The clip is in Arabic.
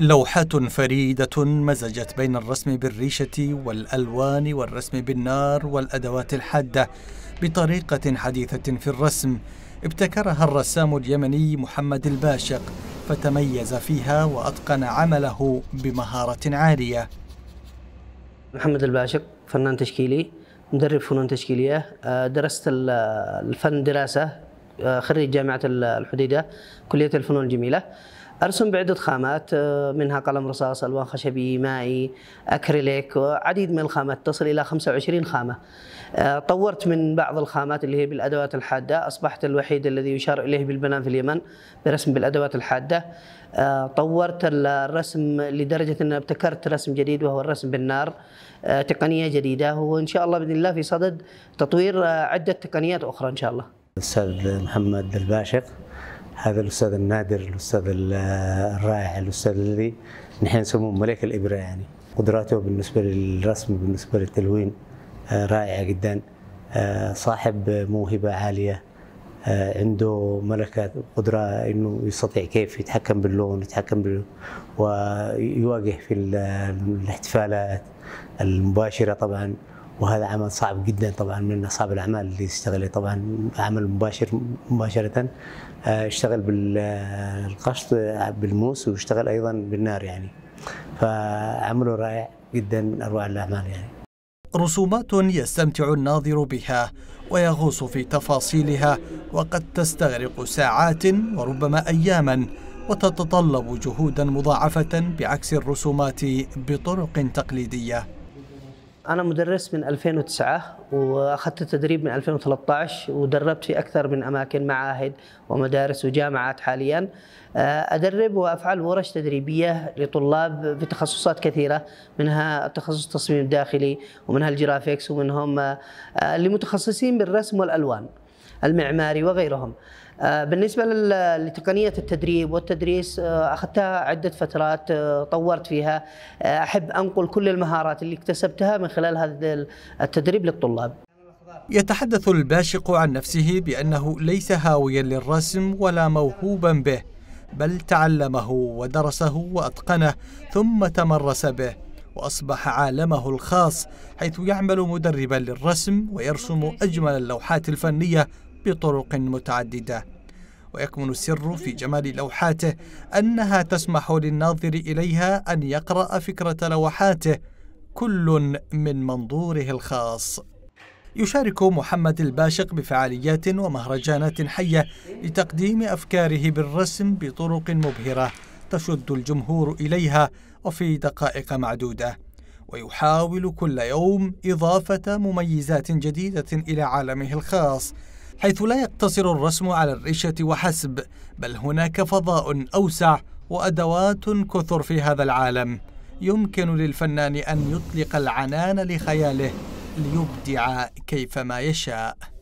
لوحات فريدة مزجت بين الرسم بالريشة والألوان والرسم بالنار والأدوات الحادة بطريقة حديثة في الرسم ابتكرها الرسام اليمني محمد الباشق فتميز فيها وأتقن عمله بمهارة عالية محمد الباشق فنان تشكيلي مدرب فنون تشكيلية آه، درست الفن دراسة آه، خريج جامعة الحديدة كلية الفنون الجميلة ارسم بعده خامات آه، منها قلم رصاص الوان خشبي مائي اكريليك عديد من الخامات تصل الى 25 خامه آه، طورت من بعض الخامات اللي هي بالادوات الحاده اصبحت الوحيد الذي يشار اليه بالبنان في اليمن برسم بالادوات الحاده آه، طورت الرسم لدرجه ان ابتكرت رسم جديد وهو الرسم بالنار تقنيه جديده وان شاء الله باذن الله في صدد تطوير عده تقنيات اخرى ان شاء الله الاستاذ محمد الباشق هذا الاستاذ النادر الاستاذ الرائع الاستاذ الذي نحن نسموه ملك الابره يعني قدراته بالنسبه للرسم بالنسبه للتلوين آه، رائعه جدا آه، صاحب موهبه عاليه آه، عنده ملكة قدرة انه يستطيع كيف يتحكم باللون يتحكم بال... ويواجه في الاحتفالات المباشرة طبعا وهذا عمل صعب جدا طبعا من اصعب الاعمال اللي يشتغل طبعا عمل مباشر مباشره اشتغل آه، بالقشط آه، بالموس واشتغل ايضا بالنار يعني فعمله رائع جدا من اروع الاعمال يعني رسومات يستمتع الناظر بها ويغوص في تفاصيلها وقد تستغرق ساعات وربما اياما وتتطلب جهودا مضاعفه بعكس الرسومات بطرق تقليديه أنا مدرس من 2009 وأخذت التدريب من 2013 ودربت في أكثر من أماكن معاهد ومدارس وجامعات حاليا آه، أدرب وأفعل ورش تدريبية لطلاب في تخصصات كثيرة منها التخصص التصميم الداخلي ومنها الجرافيكس ومنهم اللي آه، آه، متخصصين بالرسم والألوان المعماري وغيرهم آه، بالنسبه لتقنيه التدريب والتدريس آه، اخذتها عده فترات آه، طورت فيها احب انقل كل المهارات اللي اكتسبتها من خلال هذا التدريب للطلاب يتحدث الباشق عن نفسه بانه ليس هاويا للرسم ولا موهوبا به بل تعلمه ودرسه واتقنه ثم تمرس به واصبح عالمه الخاص حيث يعمل مدربا للرسم ويرسم اجمل اللوحات الفنيه بطرق متعددة ويكمن السر في جمال لوحاته أنها تسمح للناظر إليها أن يقرأ فكرة لوحاته كل من منظوره الخاص يشارك محمد الباشق بفعاليات ومهرجانات حية لتقديم أفكاره بالرسم بطرق مبهرة تشد الجمهور إليها وفي دقائق معدودة ويحاول كل يوم إضافة مميزات جديدة إلى عالمه الخاص حيث لا يقتصر الرسم على الريشة وحسب بل هناك فضاء أوسع وأدوات كثر في هذا العالم يمكن للفنان أن يطلق العنان لخياله ليبدع كيفما يشاء